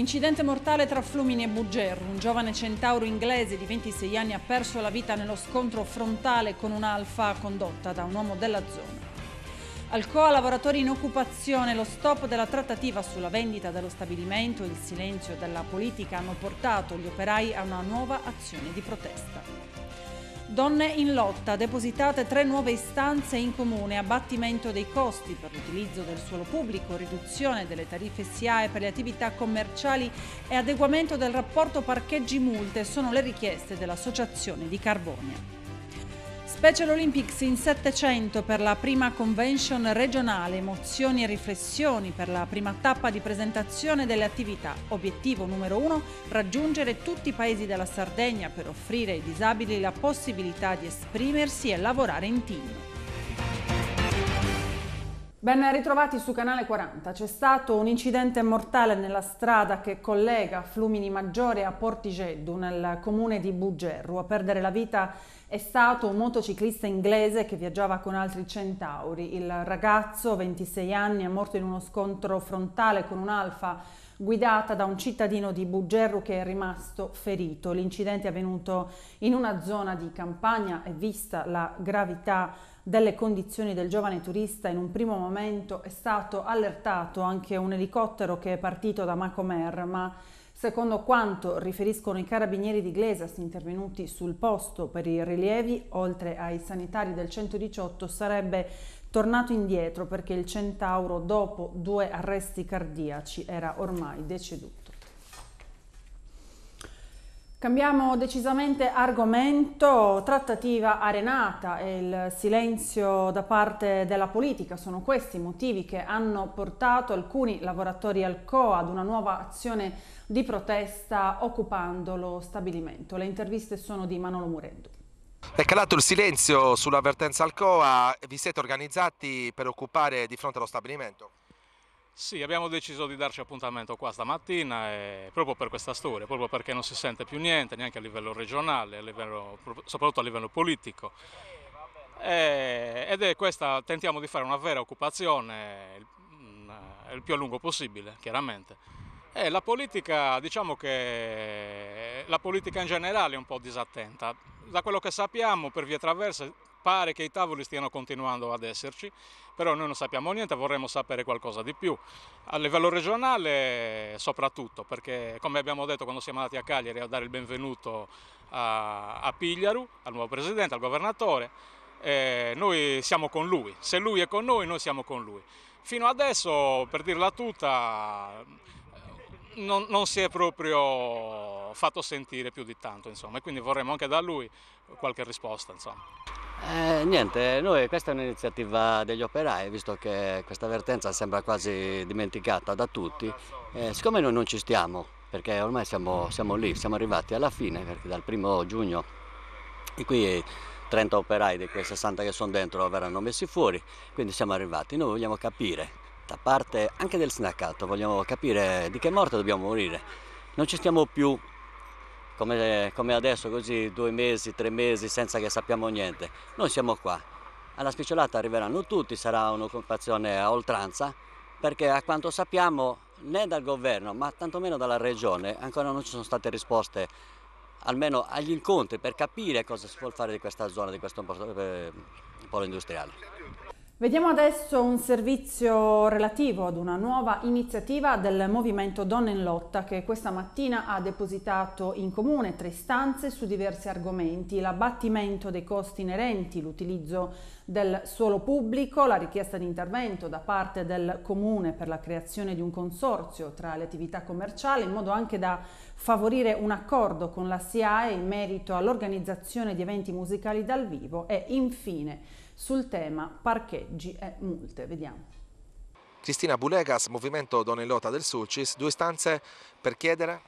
Incidente mortale tra Flumini e Bugger. Un giovane centauro inglese di 26 anni ha perso la vita nello scontro frontale con un'alfa condotta da un uomo della zona. Alcoa lavoratori in occupazione, lo stop della trattativa sulla vendita dello stabilimento e il silenzio della politica hanno portato gli operai a una nuova azione di protesta. Donne in lotta, depositate tre nuove istanze in comune, abbattimento dei costi per l'utilizzo del suolo pubblico, riduzione delle tariffe SIAE per le attività commerciali e adeguamento del rapporto parcheggi-multe sono le richieste dell'Associazione di Carbonia. Special Olympics in 700 per la prima convention regionale, emozioni e riflessioni per la prima tappa di presentazione delle attività. Obiettivo numero uno, raggiungere tutti i paesi della Sardegna per offrire ai disabili la possibilità di esprimersi e lavorare in team. Ben ritrovati su Canale 40. C'è stato un incidente mortale nella strada che collega Flumini Maggiore a Portigeddu, nel comune di Bugerru. A perdere la vita è stato un motociclista inglese che viaggiava con altri centauri. Il ragazzo, 26 anni, è morto in uno scontro frontale con un'alfa guidata da un cittadino di Bugerru che è rimasto ferito. L'incidente è avvenuto in una zona di campagna e vista la gravità delle condizioni del giovane turista in un primo momento è stato allertato anche un elicottero che è partito da Macomer, ma Secondo quanto riferiscono i carabinieri di Glesas intervenuti sul posto per i rilievi, oltre ai sanitari del 118, sarebbe tornato indietro perché il centauro, dopo due arresti cardiaci, era ormai deceduto. Cambiamo decisamente argomento, trattativa arenata e il silenzio da parte della politica. Sono questi i motivi che hanno portato alcuni lavoratori al COA ad una nuova azione di protesta occupando lo stabilimento. Le interviste sono di Manolo Mureddu. È calato il silenzio sull'avvertenza al COA, vi siete organizzati per occupare di fronte allo stabilimento? Sì, abbiamo deciso di darci appuntamento qua stamattina eh, proprio per questa storia, proprio perché non si sente più niente, neanche a livello regionale, a livello, soprattutto a livello politico. E, eh, ed è questa, tentiamo di fare una vera occupazione mh, il più a lungo possibile, chiaramente. E eh, la politica, diciamo che la politica in generale è un po' disattenta. Da quello che sappiamo, per vie traverse, pare che i tavoli stiano continuando ad esserci, però noi non sappiamo niente, vorremmo sapere qualcosa di più. A livello regionale soprattutto, perché come abbiamo detto quando siamo andati a Cagliari a dare il benvenuto a, a Pigliaru, al nuovo presidente, al governatore, eh, noi siamo con lui, se lui è con noi, noi siamo con lui. Fino adesso, per dirla tutta, non, non, si è proprio fatto sentire più di tanto, insomma, e quindi vorremmo anche da lui qualche risposta, insomma. Eh, niente, noi, questa è un'iniziativa degli operai, visto che questa avvertenza sembra quasi dimenticata da tutti, eh, siccome noi non ci stiamo, perché ormai siamo, siamo lì, siamo arrivati alla fine, perché dal primo giugno e qui 30 operai di quei 60 che sono dentro verranno messi fuori, quindi siamo arrivati, noi vogliamo capire da parte anche del sindacato, vogliamo capire di che morte dobbiamo morire. Non ci stiamo più come, come adesso, così due mesi, tre mesi, senza che sappiamo niente. Noi siamo qua. Alla spicciolata arriveranno tutti, sarà un'occupazione a oltranza, perché a quanto sappiamo né dal governo, ma tantomeno dalla regione, ancora non ci sono state risposte almeno agli incontri per capire cosa si vuole fare di questa zona, di questo eh, polo industriale. Vediamo adesso un servizio relativo ad una nuova iniziativa del Movimento Donne in Lotta che questa mattina ha depositato in comune tre istanze su diversi argomenti, l'abbattimento dei costi inerenti, l'utilizzo del suolo pubblico, la richiesta di intervento da parte del comune per la creazione di un consorzio tra le attività commerciali in modo anche da favorire un accordo con la SIAE in merito all'organizzazione di eventi musicali dal vivo e infine sul tema parcheggi e multe. Vediamo. Cristina Bulegas, Movimento Donellota del Sulcis, due stanze per chiedere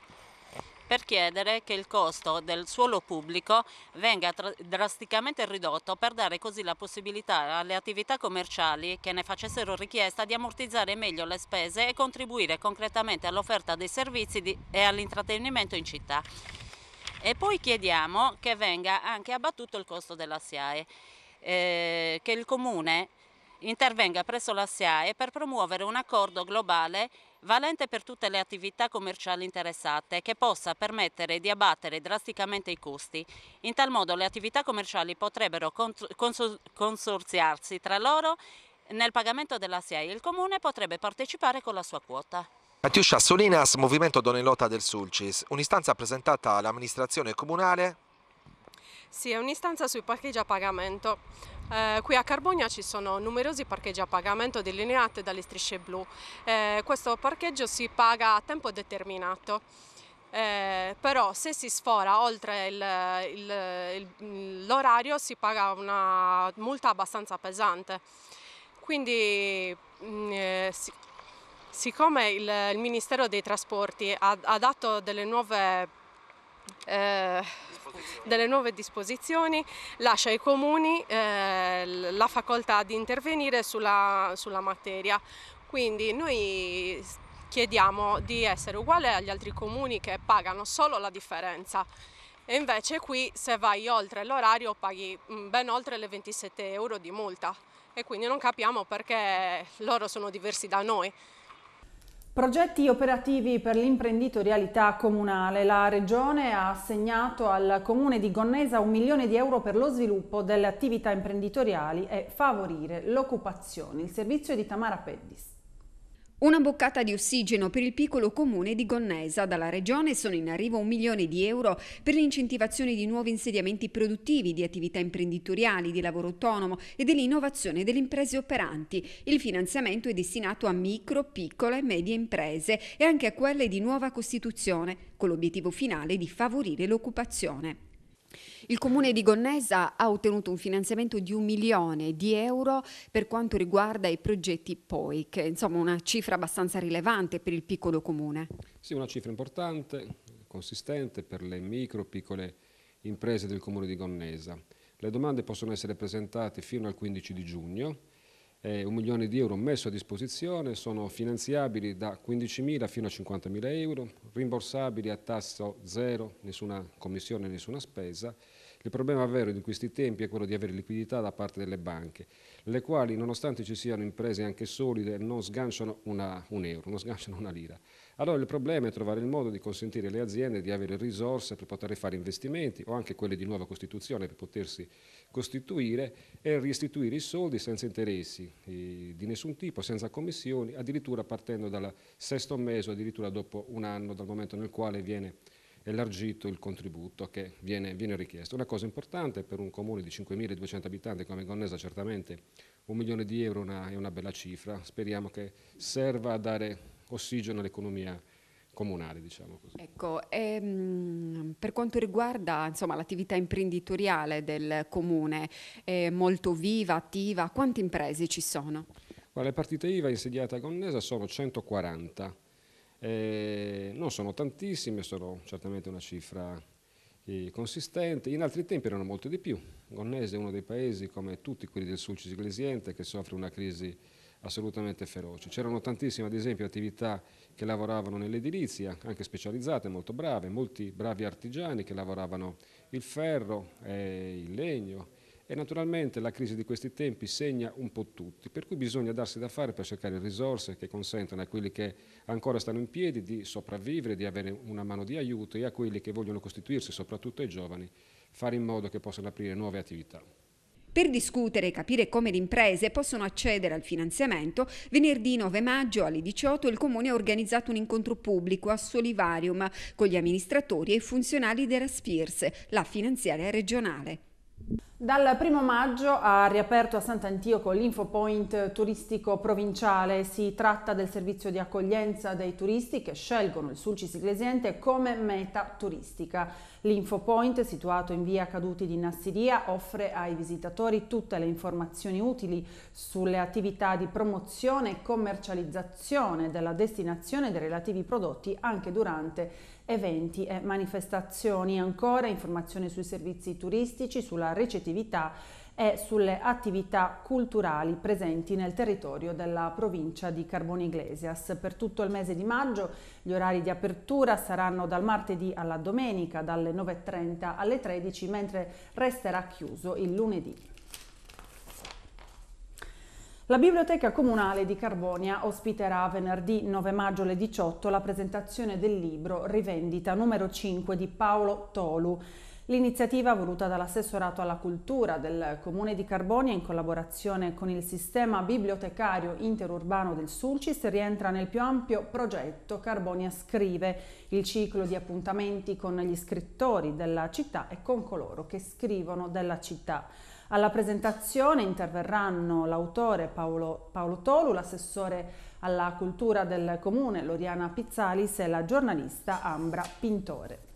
per chiedere che il costo del suolo pubblico venga drasticamente ridotto per dare così la possibilità alle attività commerciali che ne facessero richiesta di ammortizzare meglio le spese e contribuire concretamente all'offerta dei servizi e all'intrattenimento in città. E poi chiediamo che venga anche abbattuto il costo della SIAE eh, che il Comune intervenga presso la SIAE per promuovere un accordo globale valente per tutte le attività commerciali interessate che possa permettere di abbattere drasticamente i costi. In tal modo le attività commerciali potrebbero consorziarsi tra loro nel pagamento della SIAE il Comune potrebbe partecipare con la sua quota. Catiuscia Solinas, Movimento Donelota del Sulcis, un'istanza presentata all'amministrazione comunale sì, è un'istanza sui parcheggi a pagamento. Eh, qui a Carbogna ci sono numerosi parcheggi a pagamento delineati dalle strisce blu. Eh, questo parcheggio si paga a tempo determinato. Eh, però se si sfora oltre l'orario si paga una multa abbastanza pesante. Quindi mh, mm, eh, si, siccome il, il, Ministero dei Trasporti ha, ha dato delle nuove eh, delle nuove disposizioni lascia ai comuni eh, la facoltà di intervenire sulla, sulla materia. Quindi noi chiediamo di essere uguali agli altri comuni che pagano solo la differenza. E invece qui se vai oltre l'orario paghi mm, ben oltre le 27 euro di multa e quindi non capiamo perché loro sono diversi da noi. Progetti operativi per l'imprenditorialità comunale. La Regione ha assegnato al Comune di Gonnesa un milione di euro per lo sviluppo delle attività imprenditoriali e favorire l'occupazione. Il servizio di Tamara Peddis. Una boccata di ossigeno per il piccolo comune di Gonnesa. Dalla regione sono in arrivo un milione di euro per l'incentivazione di nuovi insediamenti produttivi, di attività imprenditoriali, di lavoro autonomo e dell'innovazione delle imprese operanti. Il finanziamento è destinato a micro, piccole e medie imprese e anche a quelle di nuova costituzione, con l'obiettivo finale di favorire l'occupazione. Il comune di Gonnesa ha ottenuto un finanziamento di un milione di euro per quanto riguarda i progetti POIC, insomma una cifra abbastanza rilevante per il piccolo comune. Sì, una cifra importante, consistente per le micro, piccole imprese del comune di Gonnesa. Le domande possono essere presentate fino al 15 di giugno eh, un milione di euro messo a disposizione, sono finanziabili da 15.000 fino a 50.000 euro, rimborsabili a tasso zero, nessuna commissione, nessuna spesa il problema vero di questi tempi è quello di avere liquidità da parte delle banche, le quali, nonostante ci siano imprese anche solide, non sganciano una, un euro, non sganciano una lira. Allora il problema è trovare il modo di consentire alle aziende di avere risorse per poter fare investimenti o anche quelle di nuova costituzione per potersi costituire e restituire i soldi senza interessi eh, di nessun tipo, senza commissioni, addirittura partendo dal sesto mese, addirittura dopo un anno dal momento nel quale viene elargito il contributo che viene, viene richiesto. Una cosa importante per un comune di 5.200 abitanti come Gonnesa, certamente un milione di euro una, è una bella cifra, speriamo che serva a dare ossigeno all'economia comunale, diciamo così. Ecco, ehm, per quanto riguarda l'attività imprenditoriale del comune, è molto viva, attiva, quante imprese ci sono? le partite IVA insediate a Gonnesa sono 140, eh, non sono tantissime, sono certamente una cifra eh, consistente. In altri tempi erano molte di più. Gonnese è uno dei paesi, come tutti quelli del sul Ciglesiente, che soffre una crisi assolutamente feroce. C'erano tantissime, ad esempio, attività che lavoravano nell'edilizia, anche specializzate, molto brave, molti bravi artigiani che lavoravano il ferro, eh, il legno, e naturalmente la crisi di questi tempi segna un po' tutti, per cui bisogna darsi da fare per cercare risorse che consentano a quelli che ancora stanno in piedi di sopravvivere, di avere una mano di aiuto e a quelli che vogliono costituirsi, soprattutto ai giovani, fare in modo che possano aprire nuove attività. Per discutere e capire come le imprese possono accedere al finanziamento, venerdì 9 maggio alle 18 il Comune ha organizzato un incontro pubblico a Solivarium con gli amministratori e i funzionari della SPIRS, la finanziaria regionale. Dal primo maggio ha riaperto a Sant'Antioco l'Infopoint turistico provinciale. Si tratta del servizio di accoglienza dei turisti che scelgono il Sulcis Iglesiente come meta turistica. L'Infopoint, situato in via Caduti di Nassiria, offre ai visitatori tutte le informazioni utili sulle attività di promozione e commercializzazione della destinazione e dei relativi prodotti anche durante eventi e manifestazioni. Ancora informazioni sui servizi turistici, sulla recettività e sulle attività culturali presenti nel territorio della provincia di Carbone Iglesias. Per tutto il mese di maggio gli orari di apertura saranno dal martedì alla domenica dalle 9.30 alle 13, mentre resterà chiuso il lunedì. La Biblioteca Comunale di Carbonia ospiterà venerdì 9 maggio alle 18 la presentazione del libro Rivendita numero 5 di Paolo Tolu L'iniziativa voluta dall'assessorato alla cultura del Comune di Carbonia in collaborazione con il sistema bibliotecario interurbano del Sulcis rientra nel più ampio progetto Carbonia Scrive, il ciclo di appuntamenti con gli scrittori della città e con coloro che scrivono della città. Alla presentazione interverranno l'autore Paolo, Paolo Tolu, l'assessore alla cultura del comune Loriana Pizzalis e la giornalista Ambra Pintore.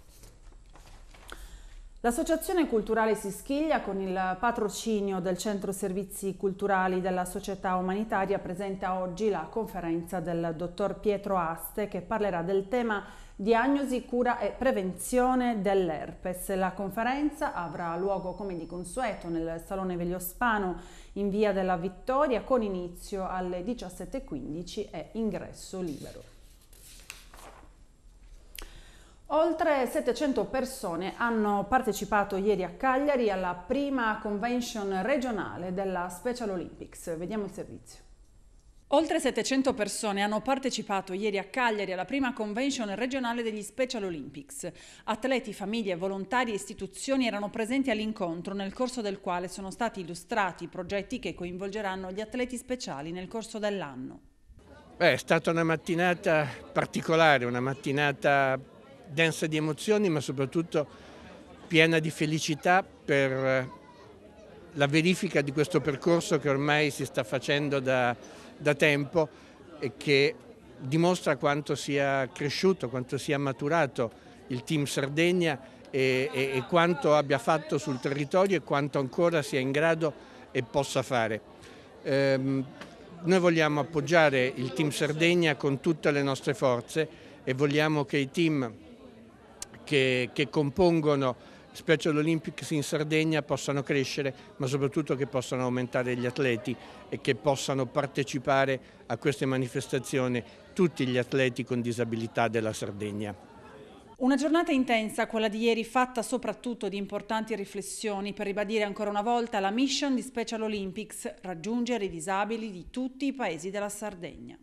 L'Associazione Culturale Sischiglia, con il patrocinio del Centro Servizi Culturali della Società Umanitaria, presenta oggi la conferenza del dottor Pietro Aste che parlerà del tema diagnosi, cura e prevenzione dell'herpes. La conferenza avrà luogo come di consueto nel Salone Vegliospano in Via della Vittoria con inizio alle 17.15 e ingresso libero. Oltre 700 persone hanno partecipato ieri a Cagliari alla prima convention regionale della Special Olympics. Vediamo il servizio. Oltre 700 persone hanno partecipato ieri a Cagliari alla prima convention regionale degli Special Olympics. Atleti, famiglie, volontari e istituzioni erano presenti all'incontro nel corso del quale sono stati illustrati i progetti che coinvolgeranno gli atleti speciali nel corso dell'anno. È stata una mattinata particolare, una mattinata densa di emozioni ma soprattutto piena di felicità per eh, la verifica di questo percorso che ormai si sta facendo da, da tempo e che dimostra quanto sia cresciuto, quanto sia maturato il team Sardegna e, e, e, quanto abbia fatto sul territorio e quanto ancora sia in grado e possa fare. Ehm, noi vogliamo appoggiare il team Sardegna con tutte le nostre forze e vogliamo che i team che, che compongono specie all'Olympics in Sardegna possano crescere, ma soprattutto che possano aumentare gli atleti e che possano partecipare a queste manifestazioni tutti gli atleti con disabilità della Sardegna. Una giornata intensa, quella di ieri, fatta soprattutto di importanti riflessioni per ribadire ancora una volta la mission di Special Olympics, raggiungere i disabili di tutti i paesi della Sardegna.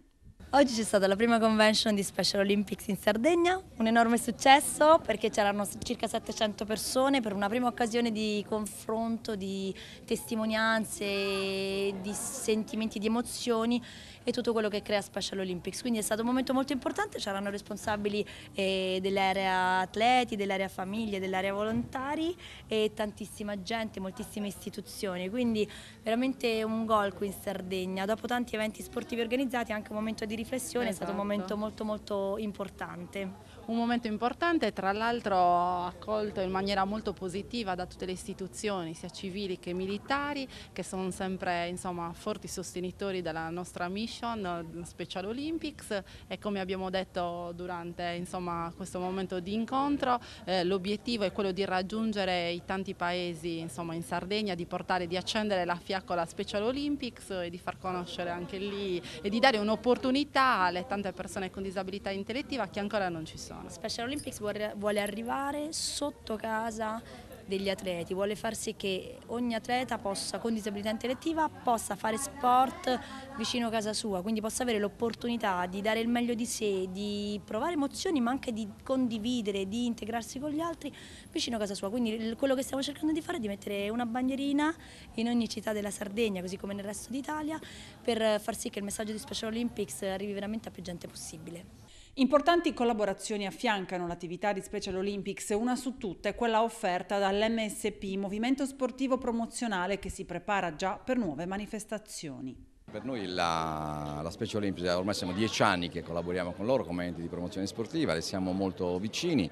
Oggi c'è stata la prima convention di Special Olympics in Sardegna, un enorme successo perché c'erano circa 700 persone per una prima occasione di confronto, di testimonianze, di sentimenti, di emozioni e tutto quello che crea Special Olympics. Quindi è stato un momento molto importante, c'erano responsabili eh, dell'area atleti, dell'area famiglie, dell'area volontari e tantissima gente, moltissime istituzioni. Quindi veramente un gol qui in Sardegna. Dopo tanti eventi sportivi organizzati, anche un momento di riflessione esatto. è stato un esatto. momento molto molto importante un momento importante, tra l'altro accolto in maniera molto positiva da tutte le istituzioni, sia civili che militari, che sono sempre insomma, forti sostenitori della nostra mission Special Olympics e come abbiamo detto durante insomma, questo momento di incontro, eh, l'obiettivo è quello di raggiungere i tanti paesi insomma, in Sardegna, di portare, di accendere la fiaccola Special Olympics e di far conoscere anche lì e di dare un'opportunità alle tante persone con disabilità intellettiva che ancora non ci sono persona. Special Olympics vuole arrivare sotto casa degli atleti, vuole far sì che ogni atleta possa, con disabilità intellettiva possa fare sport vicino a casa sua, quindi possa avere l'opportunità di dare il meglio di sé, di provare emozioni ma anche di condividere, di integrarsi con gli altri vicino a casa sua. Quindi quello che stiamo cercando di fare è di mettere una bandierina in ogni città della Sardegna, così come nel resto d'Italia, per far sì che il messaggio di Special Olympics arrivi veramente a più gente possibile. Importanti collaborazioni affiancano l'attività di Special Olympics, una su tutte è quella offerta dall'MSP, Movimento Sportivo Promozionale, che si prepara già per nuove manifestazioni. Per noi la, la Specie Olimpica, ormai siamo dieci anni che collaboriamo con loro come enti di promozione sportiva, le siamo molto vicini.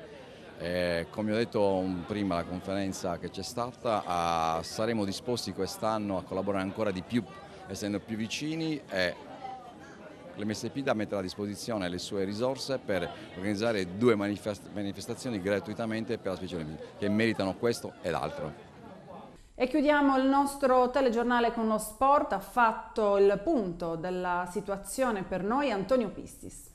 Eh, come ho detto prima alla conferenza che c'è stata, a, ah, saremo disposti quest'anno a collaborare ancora di più, essendo più vicini e da mettere a disposizione le sue risorse per organizzare due manifestazioni gratuitamente per la specie olimpica, che meritano questo ed altro. E chiudiamo il nostro telegiornale con lo sport, ha fatto il punto della situazione per noi Antonio Pistis.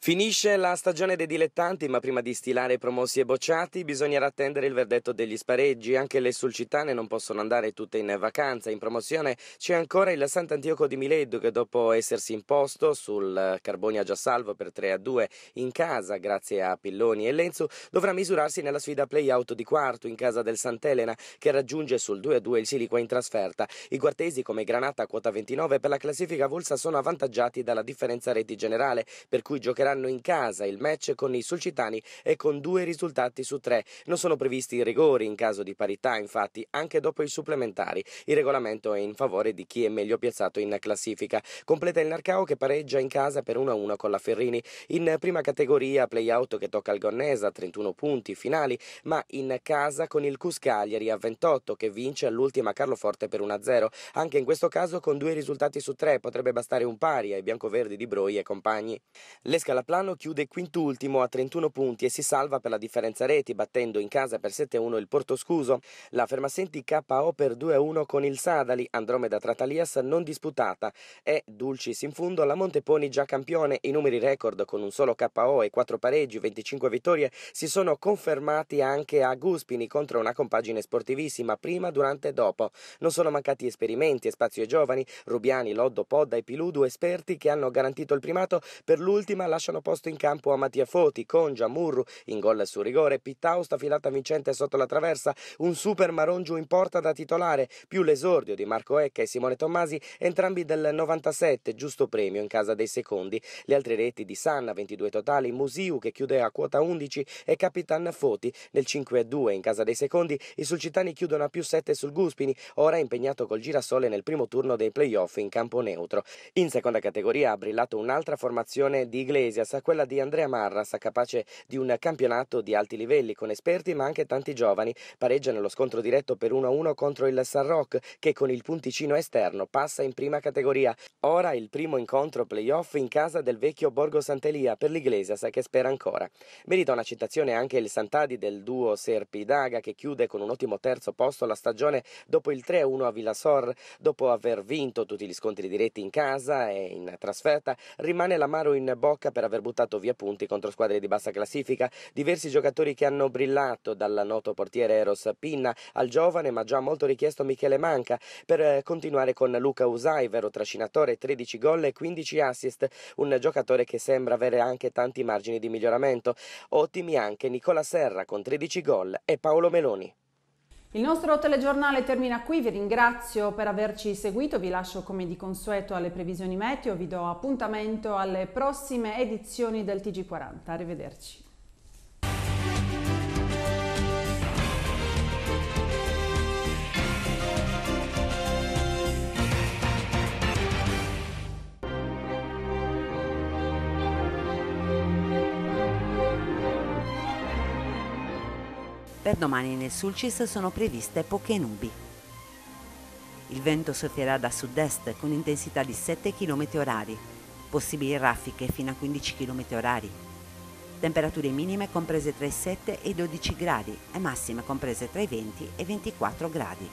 Finisce la stagione dei dilettanti, ma prima di stilare promossi e bocciati bisognerà attendere il verdetto degli spareggi. Anche le sulcitane non possono andare tutte in vacanza. In promozione c'è ancora il Sant'Antioco di Miledo che dopo essersi imposto sul Carbonia già salvo per 3 a 2 in casa grazie a Pilloni e Lenzu dovrà misurarsi nella sfida play-out di quarto in casa del Sant'Elena che raggiunge sul 2 a 2 il Siliqua in trasferta. I guartesi come Granata quota 29 per la classifica Vulsa sono avvantaggiati dalla differenza reti generale per cui giocherà giocheranno in casa il match con i sulcitani e con due risultati su tre. Non sono previsti rigori in caso di parità, infatti, anche dopo i supplementari. Il regolamento è in favore di chi è meglio piazzato in classifica. Completa il Narcao che pareggia in casa per 1-1 con la Ferrini. In prima categoria playout che tocca al Gonnesa, 31 punti finali, ma in casa con il Cuscagliari a 28 che vince all'ultima Carloforte per 1-0. Anche in questo caso con due risultati su tre potrebbe bastare un pari ai biancoverdi di Broi e compagni. L'escalation Calaplano chiude quintultimo a 31 punti e si salva per la differenza reti, battendo in casa per 7-1 il Porto Scuso. La Fermasenti KO per 2-1 con il Sadali, Andromeda Tratalias non disputata e Dulcis in fondo la Monteponi già campione. I numeri record con un solo KO e 4 pareggi, 25 vittorie si sono confermati anche a Guspini contro una compagine sportivissima prima, durante e dopo. Non sono mancati esperimenti e spazio ai giovani, Rubiani, Loddo, Podda e Piludu esperti che hanno garantito il primato per l'ultima lascia lasciano posto in campo a Mattia Foti, Congia, Murru, in gol sul rigore, Pittausta filata vincente sotto la traversa, un super Marongiu in porta da titolare, più l'esordio di Marco Ecca e Simone Tommasi, entrambi del 97, giusto premio in casa dei secondi. Le altre reti di Sanna, 22 totali, Musiu che chiude a quota 11 e Capitan Foti nel 5-2 in casa dei secondi. I sulcitani chiudono a più 7 sul Guspini, ora impegnato col girasole nel primo turno dei playoff in campo neutro. In seconda categoria ha brillato un'altra formazione di Iglesias Iglesias a quella di Andrea Marras, capace di un campionato di alti livelli con esperti ma anche tanti giovani. Pareggia nello scontro diretto per 1-1 contro il San Roque che con il punticino esterno passa in prima categoria. Ora il primo incontro playoff in casa del vecchio Borgo Santelia per l'Iglesias che spera ancora. Merita una citazione anche il Santadi del duo Serpi Daga che chiude con un ottimo terzo posto la stagione dopo il 3-1 a Villasor, dopo aver vinto tutti gli scontri diretti in casa e in trasferta, rimane l'amaro in bocca per aver buttato via punti contro squadre di bassa classifica, diversi giocatori che hanno brillato dal noto portiere Eros Pinna al giovane ma già molto richiesto Michele Manca, per eh, continuare con Luca Usai, vero trascinatore, 13 gol e 15 assist, un giocatore che sembra avere anche tanti margini di miglioramento. Ottimi anche Nicola Serra con 13 gol e Paolo Meloni. Il nostro telegiornale termina qui, vi ringrazio per averci seguito, vi lascio come di consueto alle previsioni meteo, vi do appuntamento alle prossime edizioni del TG40, arrivederci. Per domani nel Sulcis sono previste poche nubi. Il vento soffierà da sud-est con intensità di 7 km orari, possibili raffiche fino a 15 km orari. Temperature minime comprese tra i 7 e i 12 gradi e massime comprese tra i 20 e i 24 gradi.